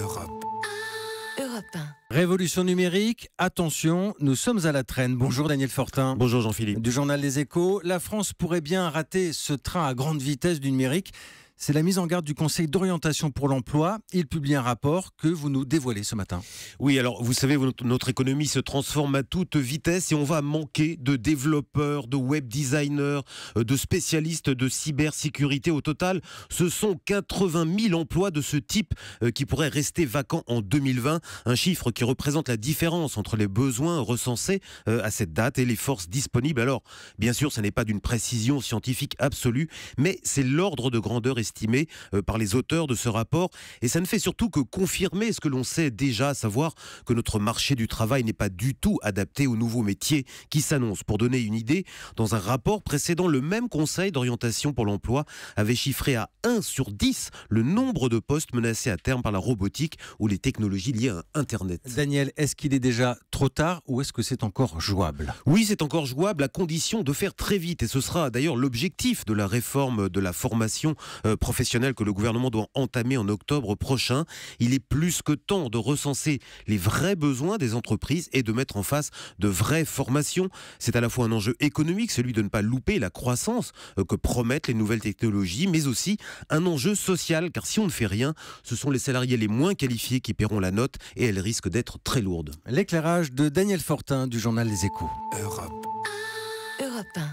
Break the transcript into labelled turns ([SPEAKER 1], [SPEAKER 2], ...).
[SPEAKER 1] Europe. Révolution numérique, attention, nous sommes à la traîne. Bonjour Daniel Fortin. Bonjour Jean-Philippe. Du journal Les Échos, la France pourrait bien rater ce train à grande vitesse du numérique c'est la mise en garde du Conseil d'orientation pour l'emploi. Il publie un rapport que vous nous dévoilez ce matin.
[SPEAKER 2] Oui, alors vous savez, notre économie se transforme à toute vitesse et on va manquer de développeurs, de web designers, euh, de spécialistes de cybersécurité. Au total, ce sont 80 000 emplois de ce type euh, qui pourraient rester vacants en 2020. Un chiffre qui représente la différence entre les besoins recensés euh, à cette date et les forces disponibles. Alors, bien sûr, ce n'est pas d'une précision scientifique absolue, mais c'est l'ordre de grandeur estimé euh, par les auteurs de ce rapport. Et ça ne fait surtout que confirmer ce que l'on sait déjà, à savoir que notre marché du travail n'est pas du tout adapté aux nouveaux métiers qui s'annoncent. Pour donner une idée, dans un rapport précédent, le même Conseil d'orientation pour l'emploi avait chiffré à 1 sur 10 le nombre de postes menacés à terme par la robotique ou les technologies liées à Internet. Daniel, est-ce qu'il est déjà trop tard ou est-ce que c'est encore jouable Oui, c'est encore jouable à condition de faire très vite. Et ce sera d'ailleurs l'objectif de la réforme de la formation euh, euh, professionnel que le gouvernement doit entamer en octobre prochain. Il est plus que temps de recenser les vrais besoins des entreprises et de mettre en face de vraies formations. C'est à la fois un enjeu économique, celui de ne pas louper la croissance euh, que promettent les nouvelles technologies, mais aussi un enjeu social, car si on ne fait rien, ce sont les salariés les moins qualifiés qui paieront la note et elle risque d'être très lourde. L'éclairage de Daniel Fortin du journal Les Échos. Europe. Europe